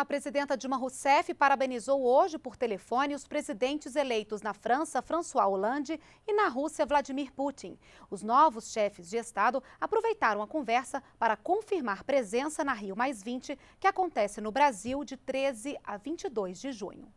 A presidenta Dilma Rousseff parabenizou hoje por telefone os presidentes eleitos na França, François Hollande, e na Rússia, Vladimir Putin. Os novos chefes de Estado aproveitaram a conversa para confirmar presença na Rio que acontece no Brasil de 13 a 22 de junho.